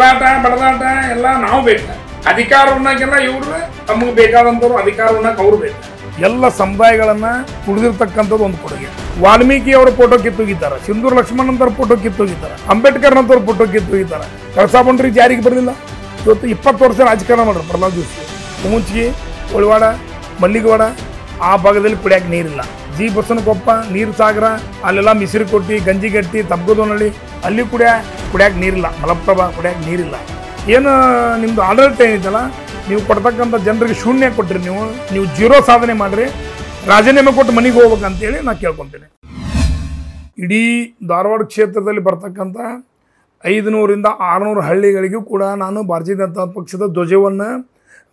ಬಡದಾಟ ಬಡದಾಟ ಎಲ್ಲ ನಾವು ಬೇಕು ಅಧಿಕಾರ ಉಣ್ಣಕ್ಕೆಲ್ಲ ಇವ್ರು ತಮಗೆ ಬೇಕಾದಂಥವ್ರು ಅಧಿಕಾರ ಉಣ್ಣಕ್ಕೆ ಅವ್ರು ಬೇಕು ಎಲ್ಲ ಸಮುದಾಯಗಳನ್ನ ಕುಡಿದಿರ್ತಕ್ಕಂಥದ್ದು ಒಂದು ಕೊಡುಗೆ ವಾಲ್ಮೀಕಿ ಅವರ ಫೋಟೋ ಕಿತ್ತೋಗಿದ್ದಾರೆ ಸಿಂಧೂರ್ ಲಕ್ಷ್ಮಣಂತರ ಫೋಟೋ ಕಿತ್ತೋಗಿದ್ದಾರೆ ಅಂಬೇಡ್ಕರ್ ಅಂತವ್ರು ಫೋಟೋ ಕಿತ್ತೋಗಿದ್ದಾರೆ ಬಂಡ್ರಿ ಜಾರಿಗೆ ಬರಲಿಲ್ಲ ಇವತ್ತು ಇಪ್ಪತ್ತು ವರ್ಷ ರಾಜಕಾರಣ ಮಾಡ್ರಿ ಪ್ರಹ್ಲಾದ್ ಜೋಶಿ ಮುಂಚಿ ಕೊಳವಾಡ ಮಲ್ಲಿಗವಾಡ ಆ ಭಾಗದಲ್ಲಿ ಕುಡಿಯೋಕೆ ನೀರಿಲ್ಲ ಜಿ ಬಸವನಕೊಪ್ಪ ನೀರು ಸಾಗರ ಅಲ್ಲೆಲ್ಲ ಮಿಸಿರು ಕೊಟ್ಟಿ ಗಂಜಿಗಟ್ಟಿ ತಬ್ಗದೋನಹಳ್ಳಿ ಅಲ್ಲಿ ಕೂಡ ಕುಡಿಯೋಕೆ ನೀರಿಲ್ಲ ಮಲಪ್ರಭಾ ಕುಡಿಯೋಕೆ ನೀರಿಲ್ಲ ಏನು ನಿಮ್ಮದು ಆಡಳಿತ ಏನಿದೆಯಲ್ಲ ನೀವು ಕೊಡ್ತಕ್ಕಂಥ ಜನರಿಗೆ ಶೂನ್ಯ ಕೊಟ್ಟಿರಿ ನೀವು ನೀವು ಜೀರೋ ಸಾಧನೆ ಮಾಡಿರಿ ರಾಜೀನಾಮೆ ಕೊಟ್ಟು ಮನೆಗೆ ಹೋಗ್ಬೇಕಂತೇಳಿ ನಾನು ಕೇಳ್ಕೊತೀನಿ ಇಡೀ ಧಾರವಾಡ ಕ್ಷೇತ್ರದಲ್ಲಿ ಬರ್ತಕ್ಕಂಥ ಐದುನೂರಿಂದ ಆರುನೂರು ಹಳ್ಳಿಗಳಿಗೂ ಕೂಡ ನಾನು ಭಾರತೀಯ ಜನತಾ ಪಕ್ಷದ ಧ್ವಜವನ್ನು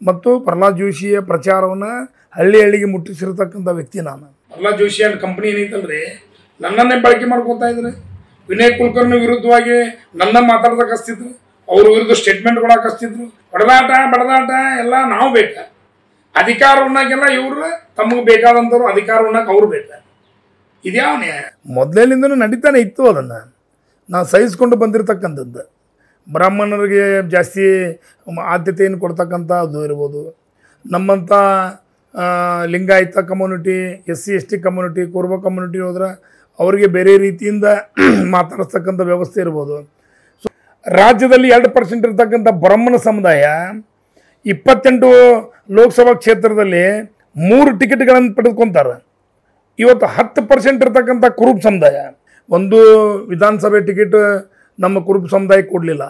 ಮತ್ತು ಪ್ರಹ್ಲಾದ್ ಜೋಶಿಯ ಪ್ರಚಾರವನ್ನು ಹಳ್ಳಿ ಹಳ್ಳಿಗೆ ಮುಟ್ಟಿಸಿರ್ತಕ್ಕಂಥ ವ್ಯಕ್ತಿ ನಾನು ಪ್ರಹ್ಲಾದ್ ಜೋಶಿ ಅಂತ ಕಂಪ್ನಿ ಏನೈತಲ್ರಿ ನನ್ನನ್ನೇ ಬಳಕೆ ಮಾಡ್ಕೊತಾ ಇದ್ರಿ ವಿನಯ್ ಕುಲಕರ್ಣಿ ವಿರುದ್ಧವಾಗಿ ನನ್ನ ಮಾತಾಡ್ದಕ್ಕೆ ಹಸ್ತಿದ್ರು ಅವ್ರ ವಿರುದ್ಧ ಸ್ಟೇಟ್ಮೆಂಟ್ ಕೊಡಕ್ಕೆ ಹಸ್ತಿದ್ರು ಬಡದಾಟ ಬಡದಾಟ ಎಲ್ಲ ನಾವು ಬೇಕಾ ಅಧಿಕಾರ ಉಣ್ಣಕ್ಕೆಲ್ಲ ಇವ್ರು ತಮಗೆ ಬೇಕಾದಂಥವ್ರು ಅಧಿಕಾರ ಉಣ್ಣಕ್ಕೆ ಅವ್ರು ಬೇಕಾ ಇದ್ಯಾವ ಮೊದಲಿನಿಂದನೂ ನಡೀತಾನೆ ಇತ್ತು ಅದನ್ನು ನಾವು ಸಹಿಸ್ಕೊಂಡು ಬಂದಿರತಕ್ಕಂಥದ್ದು ಬ್ರಾಹ್ಮಣರಿಗೆ ಜಾಸ್ತಿ ಆದ್ಯತೆಯನ್ನು ಕೊಡ್ತಕ್ಕಂಥ ಅದು ಇರ್ಬೋದು ನಮ್ಮಂಥ Lingayat community S C S T community Kuruba community ಹೋದ್ರೆ ಅವರಿಗೆ ಬೇರೆ ರೀತಿಯಿಂದ ಮಾತಾಡಿಸ್ತಕ್ಕಂಥ ವ್ಯವಸ್ಥೆ ಇರ್ಬೋದು ಸೊ ರಾಜ್ಯದಲ್ಲಿ ಎರಡು ಪರ್ಸೆಂಟ್ ಇರತಕ್ಕಂಥ ಬ್ರಾಹ್ಮಣ ಸಮುದಾಯ ಇಪ್ಪತ್ತೆಂಟು ಲೋಕಸಭಾ ಕ್ಷೇತ್ರದಲ್ಲಿ ಮೂರು ಟಿಕೆಟ್ಗಳನ್ನು ಪಡೆದುಕೊತಾರೆ ಇವತ್ತು ಹತ್ತು ಪರ್ಸೆಂಟ್ ಇರತಕ್ಕಂಥ ಕುರುಬ್ ಸಮುದಾಯ ಒಂದು ವಿಧಾನಸಭೆ ಟಿಕೆಟ್ ನಮ್ಮ ಕುರುಬ್ ಸಮುದಾಯ ಕೊಡಲಿಲ್ಲ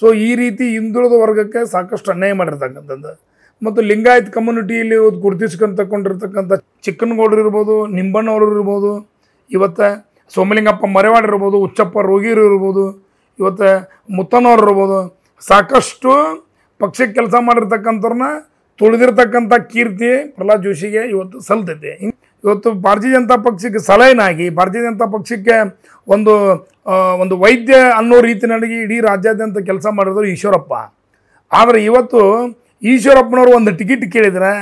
ಸೊ ಈ ರೀತಿ ಹಿಂದುಳಿದ ವರ್ಗಕ್ಕೆ ಸಾಕಷ್ಟು ಅನ್ಯಾಯ ಮಾಡಿರ್ತಕ್ಕಂಥದ್ದು ಮತ್ತು ಲಿಂಗಾಯತ್ ಕಮ್ಯುನಿಟಿಯಲ್ಲಿ ಗುರುತಿಸ್ಕೊಂಡು ತಕ್ಕೊಂಡಿರ್ತಕ್ಕಂಥ ಚಿಕ್ಕನಗೌಡರು ಇರ್ಬೋದು ನಿಂಬಣ್ಣವರು ಇರ್ಬೋದು ಇವತ್ತು ಸೋಮಲಿಂಗಪ್ಪ ಮರೆವಾಡಿರ್ಬೋದು ಇರ್ಬೋದು ಉಚ್ಚಪ್ಪ ರೋಗಿರು ಇರ್ಬೋದು ಇವತ್ತು ಮುತ್ತನವ್ರು ಇರ್ಬೋದು ಸಾಕಷ್ಟು ಪಕ್ಷಕ್ಕೆ ಕೆಲಸ ಮಾಡಿರ್ತಕ್ಕಂಥವ್ರನ್ನ ತುಳಿದಿರ್ತಕ್ಕಂಥ ಕೀರ್ತಿ ಪ್ರಹ್ಲಾದ್ ಜೋಶಿಗೆ ಇವತ್ತು ಸಲ್ತೈತೆ ಇವತ್ತು ಭಾರತೀಯ ಜನತಾ ಪಕ್ಷಕ್ಕೆ ಸಲಹೆನಾಗಿ ಭಾರತೀಯ ಜನತಾ ಪಕ್ಷಕ್ಕೆ ಒಂದು ಒಂದು ವೈದ್ಯ ಅನ್ನೋ ರೀತಿ ರೀತಿಯಲ್ಲಿ ಇಡೀ ರಾಜ್ಯಾದ್ಯಂತ ಕೆಲಸ ಮಾಡಿದ್ರು ಈಶ್ವರಪ್ಪ ಆದರೆ ಇವತ್ತು ಈಶ್ವರಪ್ಪನವರು ಒಂದು ಟಿಕೆಟ್ ಕೇಳಿದರೆ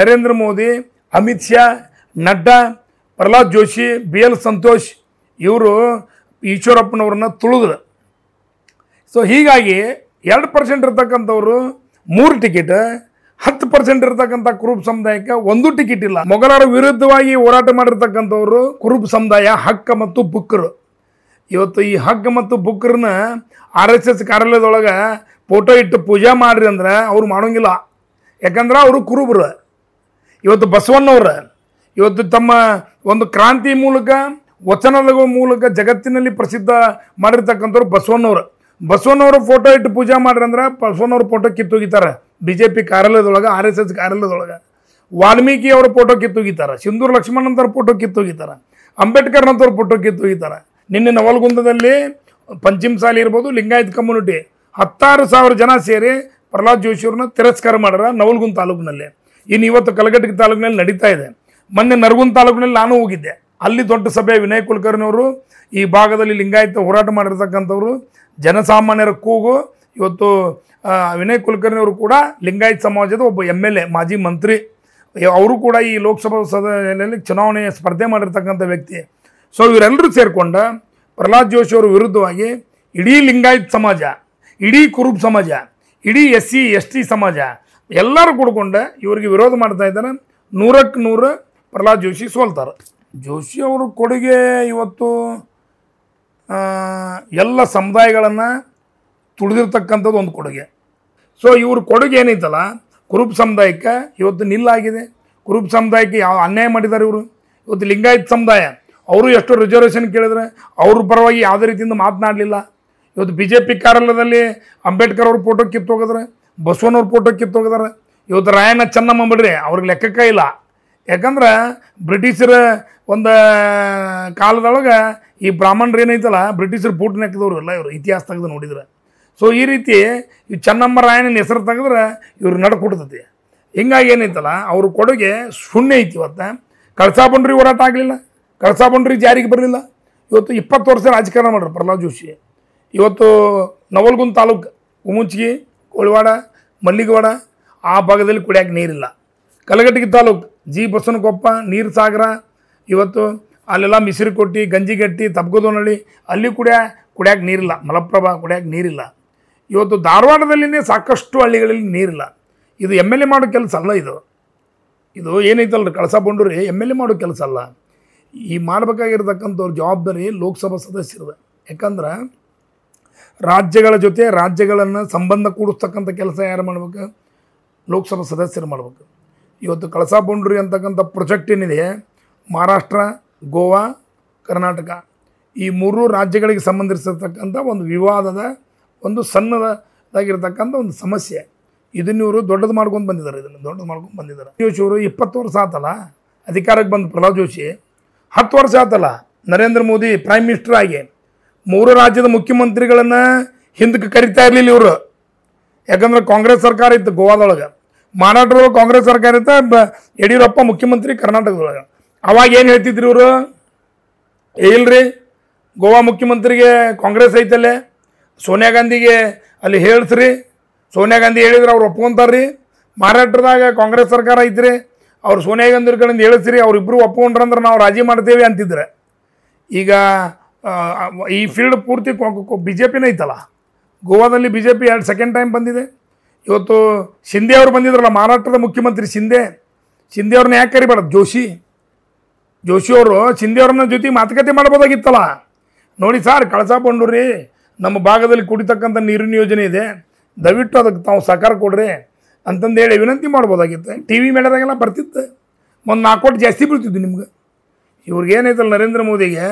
ನರೇಂದ್ರ ಮೋದಿ ಅಮಿತ್ ಶಾ ನಡ್ಡಾ ಪ್ರಹ್ಲಾದ್ ಜೋಶಿ ಬಿ ಎಲ್ ಸಂತೋಷ್ ಇವರು ಈಶ್ವರಪ್ಪನವ್ರನ್ನ ತುಳಿದ್ರು ಸೊ ಹೀಗಾಗಿ ಎರಡು ಪರ್ಸೆಂಟ್ ಇರ್ತಕ್ಕಂಥವ್ರು ಮೂರು ಟಿಕೆಟ್ ಹತ್ತು ಪರ್ಸೆಂಟ್ ಇರ್ತಕ್ಕಂಥ ಕುರುಬ್ ಸಮುದಾಯಕ್ಕೆ ಒಂದು ಟಿಕೆಟ್ ಇಲ್ಲ ಮೊಘಲರ ವಿರುದ್ಧವಾಗಿ ಹೋರಾಟ ಮಾಡಿರ್ತಕ್ಕಂಥವ್ರು ಕುರುಬ್ ಸಮುದಾಯ ಹಕ್ಕ ಮತ್ತು ಬುಕ್ಕರು ಇವತ್ತು ಈ ಹಗ್ಗ ಮತ್ತು ಬುಕ್ಕ್ರನ್ನ ಆರ್ ಎಸ್ ಎಸ್ ಕಾರ್ಯಾಲಯದೊಳಗೆ ಫೋಟೋ ಇಟ್ಟು ಪೂಜೆ ಮಾಡ್ರಿ ಅಂದ್ರೆ ಅವ್ರು ಮಾಡೋಂಗಿಲ್ಲ ಯಾಕಂದ್ರೆ ಅವರು ಕುರುಬ್ರು ಇವತ್ತು ಬಸವಣ್ಣವ್ರು ಇವತ್ತು ತಮ್ಮ ಒಂದು ಕ್ರಾಂತಿ ಮೂಲಕ ವಚನದ ಮೂಲಕ ಜಗತ್ತಿನಲ್ಲಿ ಪ್ರಸಿದ್ಧ ಮಾಡಿರ್ತಕ್ಕಂಥವ್ರು ಬಸವಣ್ಣವ್ರು ಬಸವಣ್ಣವ್ರ ಫೋಟೋ ಇಟ್ಟು ಪೂಜೆ ಮಾಡ್ರಿ ಅಂದ್ರೆ ಬಸವಣ್ಣವ್ರ ಫೋಟೋ ಕಿತ್ತೋಗಿತಾರೆ ಬಿ ಜೆ ಪಿ ಕಾರ್ಯಾಲಯದೊಳಗೆ ಆರ್ ಎಸ್ ಎಸ್ ಕಾರ್ಯಾಲಯದೊಳಗೆ ವಾಲ್ಮೀಕಿ ಅವರ ಫೋಟೋ ಕಿತ್ತೋಗಿತಾರೆ ಸಿಂಧೂರ್ ಅಂತವ್ರ ಫೋಟೋ ಕಿತ್ತೋಗಿತಾರೆ ಅಂತವ್ರ ಫೋಟೋ ಕಿತ್ತೋಗಿತಾರೆ ನಿನ್ನೆ ನವಲ್ಗುಂದದಲ್ಲಿ ಪಂಚಿಮ್ ಸಾಲಿ ಇರ್ಬೋದು ಲಿಂಗಾಯತ್ ಕಮ್ಯುನಿಟಿ ಹತ್ತಾರು ಸಾವಿರ ಜನ ಸೇರಿ ಪ್ರಹ್ಲಾದ್ ಜೋಶಿಯವ್ರನ್ನ ತಿರಸ್ಕಾರ ಮಾಡ್ಯಾರ ನವಲ್ಗುಂದ ತಾಲೂಕಿನಲ್ಲಿ ಇನ್ನು ಇವತ್ತು ಕಲಘಟಕ ತಾಲೂಕಿನಲ್ಲಿ ನಡೀತಾ ಇದೆ ಮೊನ್ನೆ ನರಗುಂದ ತಾಲೂಕಿನಲ್ಲಿ ನಾನು ಹೋಗಿದ್ದೆ ಅಲ್ಲಿ ದೊಡ್ಡ ಸಭೆ ವಿನಯ್ ಕುಲಕರ್ಣಿಯವರು ಈ ಭಾಗದಲ್ಲಿ ಲಿಂಗಾಯತ ಹೋರಾಟ ಮಾಡಿರ್ತಕ್ಕಂಥವ್ರು ಜನಸಾಮಾನ್ಯರ ಕೂಗು ಇವತ್ತು ವಿನಯ್ ಕುಲಕರ್ಣಿಯವರು ಕೂಡ ಲಿಂಗಾಯತ್ ಸಮಾಜದ ಒಬ್ಬ ಎಮ್ ಎಲ್ ಎ ಮಾಜಿ ಮಂತ್ರಿ ಅವರು ಕೂಡ ಈ ಲೋಕಸಭಾ ಸದನಲ್ಲಿ ಚುನಾವಣೆ ಸ್ಪರ್ಧೆ ಮಾಡಿರ್ತಕ್ಕಂಥ ವ್ಯಕ್ತಿ ಸೊ ಇವರೆಲ್ಲರೂ ಸೇರಿಕೊಂಡು ಪ್ರಹ್ಲಾದ್ ಜೋಶಿ ಅವರ ವಿರುದ್ಧವಾಗಿ ಇಡೀ ಲಿಂಗಾಯತ್ ಸಮಾಜ ಇಡೀ ಕುರುಬ್ ಸಮಾಜ ಇಡೀ ಎಸ್ ಸಿ ಎಸ್ ಟಿ ಸಮಾಜ ಎಲ್ಲರೂ ಕೂಡ್ಕೊಂಡು ಇವರಿಗೆ ವಿರೋಧ ಮಾಡ್ತಾ ಇದ್ದಾರೆ ನೂರಕ್ಕೆ ನೂರು ಪ್ರಹ್ಲಾದ್ ಜೋಶಿ ಸೋಲ್ತಾರೆ ಜೋಶಿ ಅವರ ಕೊಡುಗೆ ಇವತ್ತು ಎಲ್ಲ ಸಮುದಾಯಗಳನ್ನು ತುಳಿದಿರ್ತಕ್ಕಂಥದ್ದು ಒಂದು ಕೊಡುಗೆ ಸೊ ಇವ್ರ ಕೊಡುಗೆ ಏನೈತಲ್ಲ ಕುರುಬ್ ಸಮುದಾಯಕ್ಕೆ ಇವತ್ತು ನಿಲ್ಲಾಗಿದೆ ಕುರುಬ್ ಸಮುದಾಯಕ್ಕೆ ಯಾವ ಅನ್ಯಾಯ ಮಾಡಿದ್ದಾರೆ ಇವರು ಇವತ್ತು ಲಿಂಗಾಯತ್ ಸಮುದಾಯ ಅವರು ಎಷ್ಟು ರಿಸರ್ವೇಷನ್ ಕೇಳಿದ್ರೆ ಅವ್ರ ಪರವಾಗಿ ಯಾವುದೇ ರೀತಿಯಿಂದ ಮಾತನಾಡಲಿಲ್ಲ ಇವತ್ತು ಬಿ ಜೆ ಪಿ ಕಾರ್ಯಾಲಯದಲ್ಲಿ ಅಂಬೇಡ್ಕರ್ ಅವ್ರ ಫೋಟೋ ಕಿತ್ತೋಗಿದ್ರೆ ಬಸವನವ್ರ ಫೋಟೋ ಕಿತ್ತೋಗಿದಾರೆ ಇವತ್ತು ರಾಯಣ್ಣ ಚೆನ್ನಮ್ಮ ಬಿಡ್ರಿ ಅವ್ರಿಗೆ ಲೆಕ್ಕಕ್ಕೆ ಇಲ್ಲ ಯಾಕಂದ್ರೆ ಬ್ರಿಟಿಷರ ಒಂದು ಕಾಲದೊಳಗೆ ಈ ಬ್ರಾಹ್ಮಣರು ಏನೈತಲ್ಲ ಬ್ರಿಟಿಷರು ಪೂಟ್ನ ಹಾಕಿದವರು ಎಲ್ಲ ಇವರು ಇತಿಹಾಸ ತೆಗೆದು ನೋಡಿದ್ರೆ ಸೊ ಈ ರೀತಿ ಈ ರಾಯಣನ ಹೆಸರು ತೆಗೆದ್ರೆ ಇವ್ರು ನಡ್ಕೊಡ್ತತಿ ಹಿಂಗಾಗಿ ಏನೈತಲ್ಲ ಅವ್ರ ಕೊಡುಗೆ ಶೂನ್ಯ ಐತಿ ಇವತ್ತು ಕಳಸಾ ಬಂಡ್ರಿ ಹೋರಾಟ ಆಗಲಿಲ್ಲ ಕಳಸಾ ಬಂಡ್ರಿ ಜಾರಿಗೆ ಬರಲಿಲ್ಲ ಇವತ್ತು ಇಪ್ಪತ್ತು ವರ್ಷ ರಾಜಕಾರಣ ಮಾಡ್ರು ಪ್ರಹ್ಲಾದ್ ಜೋಶಿ ಇವತ್ತು ನವಲ್ಗುಂದ್ ತಾಲೂಕು ಉಮುಂಚ್ಗಿ ಕೋಳಿವಾಡ ಮಲ್ಲಿಗವಾಡ ಆ ಭಾಗದಲ್ಲಿ ಕುಡಿಯೋಕೆ ನೀರಿಲ್ಲ ಕಲಘಟಗಿ ತಾಲೂಕು ಜಿ ಬಸವನಕೊಪ್ಪ ನೀರು ಸಾಗರ ಇವತ್ತು ಅಲ್ಲೆಲ್ಲ ಮಿಸಿರುಕೊಟ್ಟಿ ಗಂಜಿಗಟ್ಟಿ ತಬ್ಗದೋನಳ್ಳಿ ಅಲ್ಲಿ ಕೂಡ ಕುಡಿಯೋಕೆ ನೀರಿಲ್ಲ ಮಲಪ್ರಭಾ ಕುಡಿಯೋಕೆ ನೀರಿಲ್ಲ ಇವತ್ತು ಧಾರವಾಡದಲ್ಲಿನೇ ಸಾಕಷ್ಟು ಹಳ್ಳಿಗಳಲ್ಲಿ ನೀರಿಲ್ಲ ಇದು ಎಮ್ ಎಲ್ ಎ ಮಾಡೋ ಕೆಲಸ ಅಲ್ಲ ಇದು ಇದು ಏನೈತಲ್ಲ Kalasa Banduri M L A ಮಾಡೋ ಕೆಲಸ ಅಲ್ಲ ಈ ಮಾಡಬೇಕಾಗಿರ್ತಕ್ಕಂಥವ್ರ ಜವಾಬ್ದಾರಿ ಲೋಕಸಭಾ ಸದಸ್ಯರದ ಯಾಕಂದ್ರೆ ರಾಜ್ಯಗಳ ಜೊತೆ ರಾಜ್ಯಗಳನ್ನು ಸಂಬಂಧ ಕೂಡಿಸ್ತಕ್ಕಂಥ ಕೆಲಸ ಯಾರು ಮಾಡ್ಬೇಕು ಲೋಕಸಭಾ ಸದಸ್ಯರು ಮಾಡ್ಬೇಕು ಇವತ್ತು ಕಳಸಾ ಬಂಡ್ರಿ ಅಂತಕ್ಕಂಥ ಪ್ರೊಜೆಕ್ಟ್ ಏನಿದೆ ಮಹಾರಾಷ್ಟ್ರ ಗೋವಾ ಕರ್ನಾಟಕ ಈ ಮೂರು ರಾಜ್ಯಗಳಿಗೆ ಸಂಬಂಧಿಸಿರ್ತಕ್ಕಂಥ ಒಂದು ವಿವಾದದ ಒಂದು ಸಣ್ಣದಾಗಿರ್ತಕ್ಕಂಥ ಒಂದು ಸಮಸ್ಯೆ ಇದನ್ನ ಇವರು ದೊಡ್ಡದು ಮಾಡ್ಕೊಂಡು ಬಂದಿದ್ದಾರೆ ಇದನ್ನು ದೊಡ್ಡದು ಮಾಡ್ಕೊಂಡು ಬಂದಿದ್ದಾರೆ ಜೋಶಿ ಅವರು ಇಪ್ಪತ್ತು ವರ್ಷ ಆತಲ್ಲ ಅಧಿಕಾರಕ್ಕೆ ಬಂದು ಪ್ರಹ್ಲಾದ್ ಜೋಶಿ ಹತ್ತು ವರ್ಷ ಆತಲ್ಲ ನರೇಂದ್ರ ಮೋದಿ ಪ್ರೈಮ್ ಮಿನಿಸ್ಟರ್ ಆಗಿ ಮೂರು ರಾಜ್ಯದ ಮುಖ್ಯಮಂತ್ರಿಗಳನ್ನು ಹಿಂದಕ್ಕೆ ಕರಿತಾ ಇರಲಿಲ್ಲ ಇವರು ಯಾಕಂದ್ರೆ ಕಾಂಗ್ರೆಸ್ ಸರ್ಕಾರ ಇತ್ತು ಗೋವಾದೊಳಗೆ ಮಹಾರಾಷ್ಟ್ರದೊಳಗೆ ಕಾಂಗ್ರೆಸ್ ಸರ್ಕಾರ ಇತ್ತ ಯಡಿಯೂರಪ್ಪ ಮುಖ್ಯಮಂತ್ರಿ ಕರ್ನಾಟಕದೊಳಗೆ ಅವಾಗ ಏನು ಹೇಳ್ತಿದ್ರು ಇವರು ಇಲ್ರಿ ಗೋವಾ ಮುಖ್ಯಮಂತ್ರಿಗೆ ಕಾಂಗ್ರೆಸ್ ಐತಲ್ಲೇ ಸೋನಿಯಾ ಗಾಂಧಿಗೆ ಅಲ್ಲಿ ಹೇಳ್ಸ್ರಿ ಸೋನಿಯಾ ಗಾಂಧಿ ಹೇಳಿದ್ರೆ ಅವ್ರು ಒಪ್ಕೊಂತಾರ್ರಿ ಮಹಾರಾಷ್ಟ್ರದಾಗ ಕಾಂಗ್ರೆಸ್ ಸರ್ಕಾರ ಐತ್ರಿ ಅವ್ರು ಸೋನಿಯಾ ಗಾಂಧಿ ಕಡೆಯಿಂದ ಹೇಳಿಸ್ರಿ ಅವ್ರಿಬ್ರು ಒಪ್ಕೊಂಡ್ರಂದ್ರೆ ನಾವು ರಾಜಿ ಮಾಡ್ತೇವೆ ಅಂತಿದ್ರೆ ಈಗ ಈ ಫೀಲ್ಡ್ ಪೂರ್ತಿ ಬಿ ಜೆ ಪಿನೇ ಐತಲ್ಲ ಗೋವಾದಲ್ಲಿ ಬಿ ಜೆ ಪಿ ಎರಡು ಸೆಕೆಂಡ್ ಟೈಮ್ ಬಂದಿದೆ ಇವತ್ತು ಶಿಂದೆ ಅವರು ಬಂದಿದ್ರಲ್ಲ ಮಹಾರಾಷ್ಟ್ರದ ಮುಖ್ಯಮಂತ್ರಿ ಶಿಂದೆ ಶಿಂದೆ ಅವ್ರನ್ನ ಯಾಕೆ ಕರಿಬೇಡ ಜೋಶಿ ಜೋಶಿ ಅವರು ಶಿಂದೆ ಅವ್ರನ್ನ ಜೊತೆ ಮಾತುಕತೆ ಮಾಡ್ಬೋದಾಗಿತ್ತಲ್ಲ ನೋಡಿ ಸರ್ ಕಳಸಾ ಬಂಡೂರಿ ನಮ್ಮ ಭಾಗದಲ್ಲಿ ಕುಡಿತಕ್ಕಂಥ ನೀರಿನ ಯೋಜನೆ ಇದೆ ದಯವಿಟ್ಟು ಅದಕ್ಕೆ ತಾವು ಸಹಕಾರ ಕೊಡ್ರಿ ಅಂತಂದೇಳಿ ವಿನಂತಿ ಮಾಡ್ಬೋದಾಗಿತ್ತು ಟಿ ವಿ ಮೇಳದಾಗೆಲ್ಲ ಬರ್ತಿತ್ತು ಒಂದು ನಾಲ್ಕು ಕೋಟಿ ಜಾಸ್ತಿ ಬೀಳ್ತಿದ್ದು ನಿಮ್ಗೆ ಇವ್ರಿಗೇನೈತಲ್ಲ ನರೇಂದ್ರ ಮೋದಿಗೆ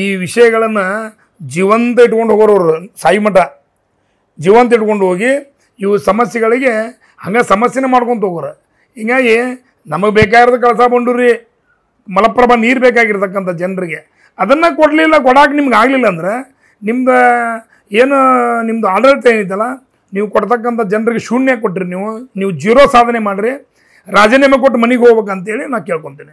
ಈ ವಿಷಯಗಳನ್ನು ಜೀವಂತ ಇಟ್ಕೊಂಡು ಹೋಗೋರು ಸಾಯಿ ಮಠ ಜೀವಂತ ಇಟ್ಕೊಂಡು ಹೋಗಿ ಇವು ಸಮಸ್ಯೆಗಳಿಗೆ ಹಂಗೆ ಸಮಸ್ಯೆನೇ ಮಾಡ್ಕೊತ ಹೋಗೋರು ಹೀಗಾಗಿ ನಮಗೆ ಬೇಕಾಗಿರೋದು ಕಳಸ ರೀ ಮಲಪ್ರಭಾ ನೀರು ಬೇಕಾಗಿರ್ತಕ್ಕಂಥ ಜನರಿಗೆ ಅದನ್ನು ಕೊಡಲಿಲ್ಲ ಕೊಡೋಕೆ ನಿಮ್ಗೆ ಆಗಲಿಲ್ಲ ಅಂದರೆ ನಿಮ್ದು ಏನು ನಿಮ್ಮದು ಆಡಳಿತ ಏನಿತ್ತಲ್ಲ ನೀವು ಕೊಡ್ತಕ್ಕಂಥ ಜನರಿಗೆ ಶೂನ್ಯ ಕೊಟ್ಟಿರಿ ನೀವು ನೀವು ಜೀರೋ ಸಾಧನೆ ಮಾಡಿರಿ ರಾಜೀನಾಮೆ ಕೊಟ್ಟು ಮನೆಗೆ ಹೋಗ್ಬೇಕಂತೇಳಿ ನಾನು ಕೇಳ್ಕೊತೀನಿ